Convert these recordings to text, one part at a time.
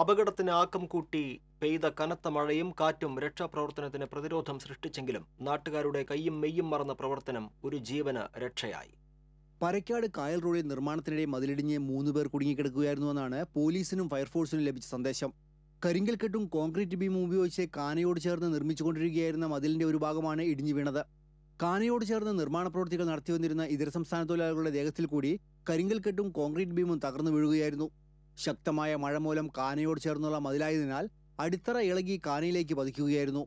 അപകടത്തിന് ആക്കം കൂട്ടി പെയ്ത കനത്ത മഴയും കാറ്റും രക്ഷാപ്രവർത്തനത്തിന് പ്രതിരോധം സൃഷ്ടിച്ചെങ്കിലും നാട്ടുകാരുടെ കൈയും മെയ്യും മറന്ന പ്രവർത്തനം ഒരു ജീവന് രക്ഷയായി പരക്കാട് കായൽ റോഡിൽ നിർമ്മാണത്തിനിടെ മതിലിടിഞ്ഞ് മൂന്ന് പേർ കുടുങ്ങിക്കിടക്കുകയായിരുന്നുവെന്നാണ് പോലീസിനും ഫയർഫോഴ്സിനും ലഭിച്ച സന്ദേശം കരിങ്കൽക്കെട്ടും കോൺക്രീറ്റ് ബീമും ഉപയോഗിച്ച് കാനയോട് ചേർന്ന് നിർമ്മിച്ചുകൊണ്ടിരിക്കുകയായിരുന്ന മതിലിന്റെ ഒരു ഭാഗമാണ് ഇടിഞ്ഞു വീണത് കാനയോട് ചേർന്ന് നിർമ്മാണ പ്രവൃത്തികൾ നടത്തിവന്നിരുന്ന ഇതര സംസ്ഥാന തൊഴിലാളികളുടെ ദേഹത്തിൽ കൂടി കരിങ്കൽക്കെട്ടും കോൺക്രീറ്റ് ബീമും തകർന്നു വീഴുകയായിരുന്നു ശക്തമായ മഴ മൂലം കാനയോട് ചേർന്നുള്ള മതിലായതിനാൽ അടിത്തറ ഇളകി കാനയിലേക്ക് പതിക്കുകയായിരുന്നു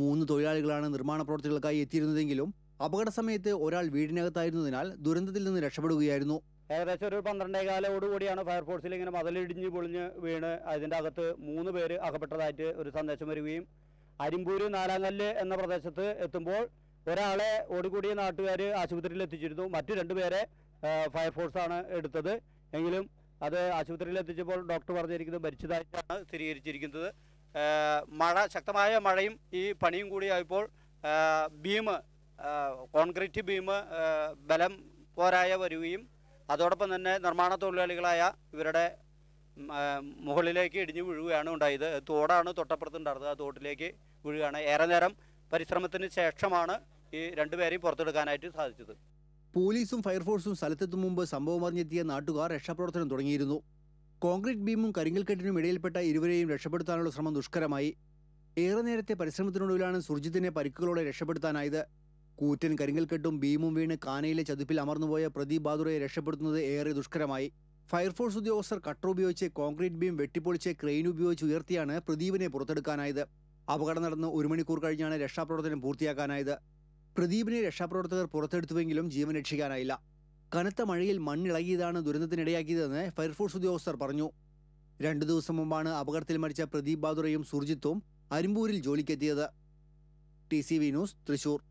മൂന്ന് തൊഴിലാളികളാണ് നിർമ്മാണ പ്രവർത്തികൾക്കായി എത്തിയിരുന്നതെങ്കിലും അപകട സമയത്ത് ഒരാൾ വീടിനകത്തായിരുന്നതിനാൽ ദുരന്തത്തിൽ നിന്ന് രക്ഷപ്പെടുകയായിരുന്നു ഏകദേശം ഒരു പന്ത്രണ്ടേകാലോട് കൂടിയാണ് ഫയർഫോഴ്സിൽ ഇങ്ങനെ മതിലിടിഞ്ഞ് പൊളിഞ്ഞ് വീണ് അതിൻ്റെ അകത്ത് മൂന്ന് പേര് അകപ്പെട്ടതായിട്ട് ഒരു സന്ദേശം വരികയും അരിമ്പൂര് നാലാങ്കല്ല് എന്ന പ്രദേശത്ത് എത്തുമ്പോൾ ഒരാളെ ഓടിക്കൂടിയ നാട്ടുകാർ ആശുപത്രിയിൽ എത്തിച്ചിരുന്നു മറ്റു രണ്ടുപേരെ ഫയർഫോഴ്സാണ് എടുത്തത് എങ്കിലും അത് ആശുപത്രിയിൽ എത്തിച്ചപ്പോൾ ഡോക്ടർ പറഞ്ഞിരിക്കുന്നത് മരിച്ചതായിട്ടാണ് സ്ഥിരീകരിച്ചിരിക്കുന്നത് മഴ ശക്തമായ മഴയും ഈ പണിയും കൂടിയായപ്പോൾ ബീം കോൺക്രീറ്റ് ബീം ബലം പോരായ വരികയും അതോടൊപ്പം തന്നെ നിർമ്മാണ തൊഴിലാളികളായ ഇവരുടെ മുകളിലേക്ക് ഇടിഞ്ഞു വീഴുകയാണ് ഉണ്ടായത് തോടാണ് തൊട്ടപ്പുറത്തുണ്ടായിരുന്നത് ആ തോട്ടിലേക്ക് വീഴുകയാണ് ഏറെ നേരം പരിശ്രമത്തിന് ശേഷമാണ് ഈ രണ്ടുപേരെയും പുറത്തെടുക്കാനായിട്ട് സാധിച്ചത് പോലീസും ഫയർഫോഴ്സും സ്ഥലത്തെത്തും മുമ്പ് സംഭവം അറിഞ്ഞെത്തിയ നാട്ടുകാർ രക്ഷാപ്രവർത്തനം തുടങ്ങിയിരുന്നു കോൺക്രീറ്റ് ബീമും കരിങ്കൽക്കെട്ടിനും ഇടയിൽപ്പെട്ട ഇരുവരെയും രക്ഷപ്പെടുത്താനുള്ള ശ്രമം ദുഷ്കരമായി ഏറെ നേരത്തെ പരിശ്രമത്തിനൊടുവിലാണ് സുർജിത്തിനെ പരിക്കുകളോടെ രക്ഷപ്പെടുത്താനായത് കൂറ്റൻ കരിങ്കൽക്കെട്ടും ബീമും വീണ് കാനയിലെ ചതുപ്പിൽ അമർന്നുപോയ പ്രദീപ് ബാദുറയെ രക്ഷപ്പെടുത്തുന്നത് ഏറെ ദുഷ്കരമായി ഫയർഫോഴ്സ് ഉദ്യോഗസ്ഥർ കട്ടർ ഉപയോഗിച്ച് കോൺക്രീറ്റ് ബീം വെട്ടിപ്പൊളിച്ച് ക്രെയിൻ ഉപയോഗിച്ച് ഉയർത്തിയാണ് പ്രദീപിനെ പുറത്തെടുക്കാനായത് അപകടം നടന്ന് ഒരു മണിക്കൂർ കഴിഞ്ഞാണ് രക്ഷാപ്രവർത്തനം പൂർത്തിയാക്കാനായത് പ്രദീപിനെ രക്ഷാപ്രവർത്തകർ പുറത്തെടുത്തുവെങ്കിലും ജീവൻ രക്ഷിക്കാനായില്ല കനത്ത മഴയിൽ മണ്ണിളകിയതാണ് ദുരന്തത്തിനിടയാക്കിയതെന്ന് ഫയർഫോഴ്സ് ഉദ്യോഗസ്ഥർ പറഞ്ഞു രണ്ടു ദിവസം മുമ്പാണ് അപകടത്തിൽ മരിച്ച പ്രദീപ് ബാദുറയും സുർജിത്തും അരിമ്പൂരിൽ ജോലിക്കെത്തിയത് T C V news Thrissur